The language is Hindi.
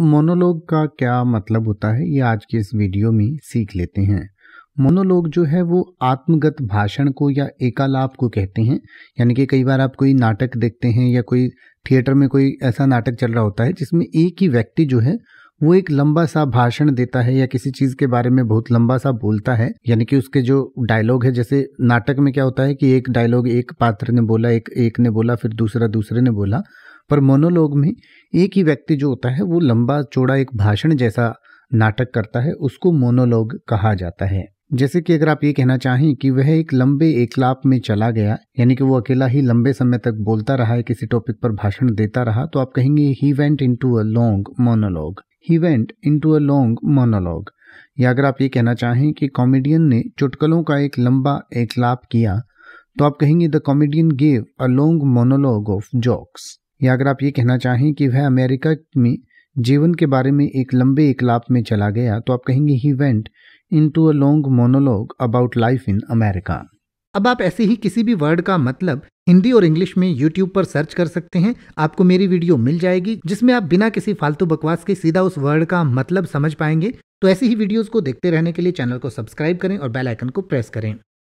मोनोलॉग का क्या मतलब होता है ये आज के इस वीडियो में सीख लेते हैं मोनोलॉग जो है वो आत्मगत भाषण को या एकालाप को कहते हैं यानी कि कई बार आप कोई नाटक देखते हैं या कोई थिएटर में कोई ऐसा नाटक चल रहा होता है जिसमें एक ही व्यक्ति जो है वो एक लंबा सा भाषण देता है या किसी चीज के बारे में बहुत लंबा सा बोलता है यानी कि उसके जो डायलॉग है जैसे नाटक में क्या होता है कि एक डायलॉग एक पात्र ने बोला एक एक ने बोला फिर दूसरा दूसरे ने बोला पर मोनोलॉग में एक ही व्यक्ति जो होता है वो लंबा चौड़ा एक भाषण जैसा नाटक करता है उसको मोनोलॉग कहा जाता है जैसे कि अगर आप ये कहना चाहें कि वह एक लंबे एकलाप में चला गया यानी कि वो अकेला ही लंबे समय तक बोलता रहा है किसी टॉपिक पर भाषण देता रहा तो आप कहेंगे he went into a long monologue he went into a long monologue या अगर आप ये कहना चाहें कि कॉमेडियन ने चुटकलों का एक लंबा एकलाप किया तो आप कहेंगे the comedian gave a long monologue of jokes या अगर आप ये कहना चाहें कि वह अमेरिका में जीवन के बारे में एक लंबे इकलाप में चला गया तो आप कहेंगे he went into a long monologue about life in America अब आप ऐसे ही किसी भी वर्ड का मतलब हिंदी और इंग्लिश में यूट्यूब पर सर्च कर सकते हैं आपको मेरी वीडियो मिल जाएगी जिसमें आप बिना किसी फालतू बकवास के सीधा उस वर्ड का मतलब समझ पाएंगे तो ऐसी ही वीडियोस को देखते रहने के लिए चैनल को सब्सक्राइब करें और बेल आइकन को प्रेस करें